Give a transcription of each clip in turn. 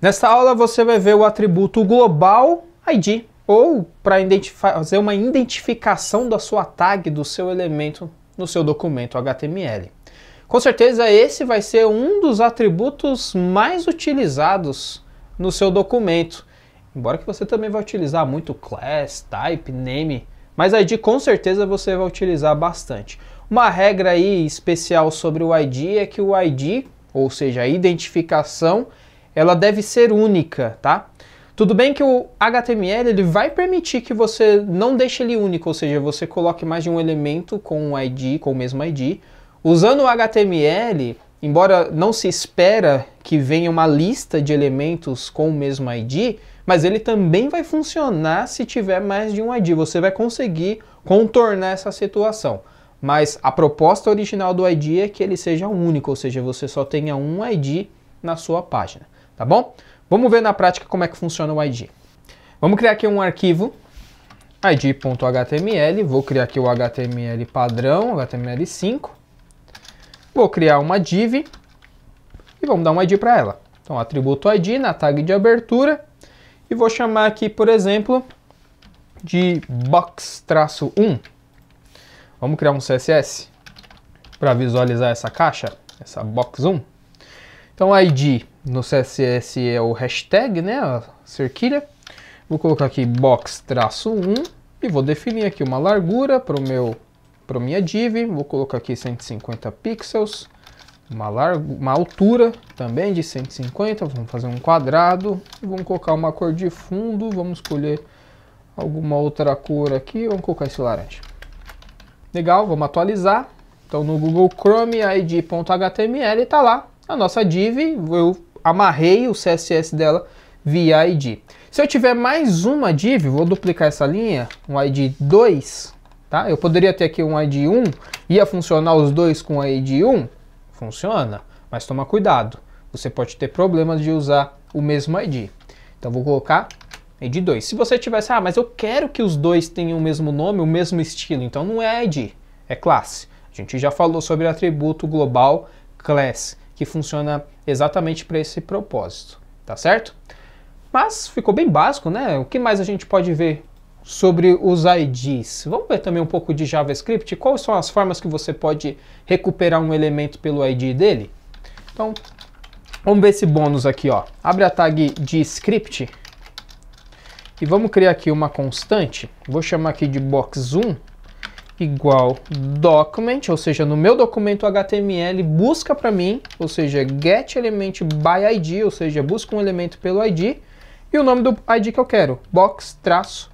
Nesta aula você vai ver o atributo global ID, ou para fazer uma identificação da sua tag, do seu elemento no seu documento HTML. Com certeza esse vai ser um dos atributos mais utilizados no seu documento. Embora que você também vai utilizar muito class, type, name, mas ID com certeza você vai utilizar bastante. Uma regra aí especial sobre o ID é que o ID, ou seja, a identificação, ela deve ser única, tá? Tudo bem que o HTML ele vai permitir que você não deixe ele único, ou seja, você coloque mais de um elemento com um ID, com o mesmo ID. Usando o HTML, embora não se espera que venha uma lista de elementos com o mesmo ID, mas ele também vai funcionar se tiver mais de um ID. Você vai conseguir contornar essa situação. Mas a proposta original do ID é que ele seja único, ou seja, você só tenha um ID na sua página tá bom? Vamos ver na prática como é que funciona o ID. Vamos criar aqui um arquivo id.html, vou criar aqui o HTML padrão, HTML5. Vou criar uma div e vamos dar um ID para ela. Então, atributo ID na tag de abertura e vou chamar aqui, por exemplo, de box-1. Vamos criar um CSS para visualizar essa caixa, essa box 1. Então ID no CSS é o hashtag, né, a cerquilha. Vou colocar aqui box-1 e vou definir aqui uma largura para o meu para minha div, vou colocar aqui 150 pixels, uma, largo, uma altura também de 150, vamos fazer um quadrado, vamos colocar uma cor de fundo, vamos escolher alguma outra cor aqui, vamos colocar esse laranja. Legal, vamos atualizar, então no Google Chrome id.html está lá, a nossa div, eu amarrei o CSS dela via ID. Se eu tiver mais uma div, vou duplicar essa linha, um ID 2, tá? Eu poderia ter aqui um ID 1, ia funcionar os dois com ID 1? Funciona, mas toma cuidado. Você pode ter problemas de usar o mesmo ID. Então vou colocar ID 2. Se você tivesse, ah, mas eu quero que os dois tenham o mesmo nome, o mesmo estilo, então não é ID, é classe. A gente já falou sobre atributo global class que funciona exatamente para esse propósito, tá certo? Mas ficou bem básico, né? O que mais a gente pode ver sobre os IDs? Vamos ver também um pouco de JavaScript. Quais são as formas que você pode recuperar um elemento pelo ID dele? Então, vamos ver esse bônus aqui, ó. Abre a tag de script e vamos criar aqui uma constante. Vou chamar aqui de box1 igual document, ou seja, no meu documento HTML, busca para mim, ou seja, get element by id, ou seja, busca um elemento pelo id, e o nome do id que eu quero, box-1.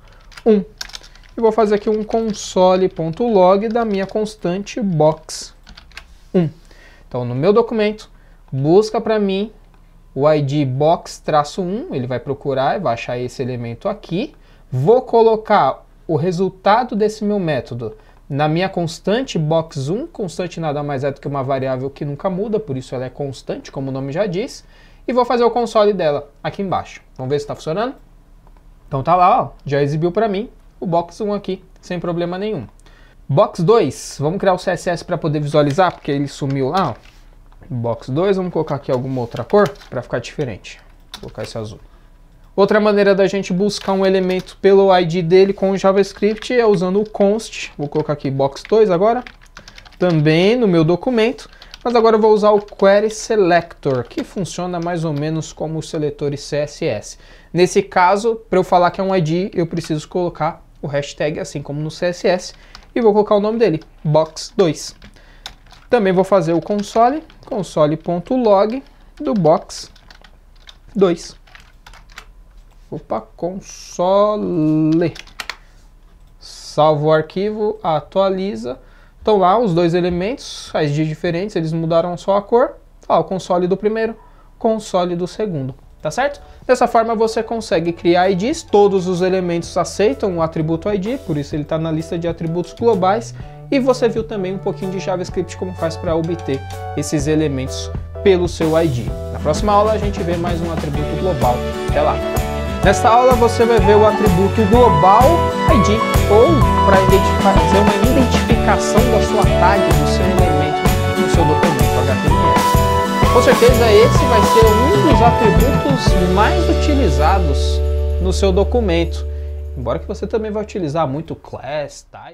E vou fazer aqui um console.log da minha constante box1. Então, no meu documento, busca para mim o id box-1, ele vai procurar, vai achar esse elemento aqui, vou colocar o resultado desse meu método na minha constante box 1, constante nada mais é do que uma variável que nunca muda, por isso ela é constante, como o nome já diz, e vou fazer o console dela aqui embaixo. Vamos ver se está funcionando? Então tá lá, ó, já exibiu para mim o box 1 aqui, sem problema nenhum. Box 2, vamos criar o CSS para poder visualizar, porque ele sumiu lá, ó. Box 2, vamos colocar aqui alguma outra cor para ficar diferente. Vou colocar esse azul. Outra maneira da gente buscar um elemento pelo ID dele com o JavaScript é usando o const, vou colocar aqui box2 agora, também no meu documento, mas agora eu vou usar o query selector, que funciona mais ou menos como os seletores CSS. Nesse caso, para eu falar que é um ID, eu preciso colocar o hashtag, assim como no CSS, e vou colocar o nome dele, box2. Também vou fazer o console, console.log do box2. Opa, console. Salva o arquivo, atualiza. Então lá os dois elementos, as de diferentes, eles mudaram só a cor. Ó, o console do primeiro, console do segundo, tá certo? Dessa forma você consegue criar IDs, todos os elementos aceitam o atributo ID, por isso ele está na lista de atributos globais. E você viu também um pouquinho de JavaScript como faz para obter esses elementos pelo seu ID. Na próxima aula a gente vê mais um atributo global. Até lá! Nesta aula você vai ver o atributo global ID ou para fazer uma identificação da sua tag, do seu elemento no seu documento HTML. Com certeza esse vai ser um dos atributos mais utilizados no seu documento, embora que você também vai utilizar muito class, type.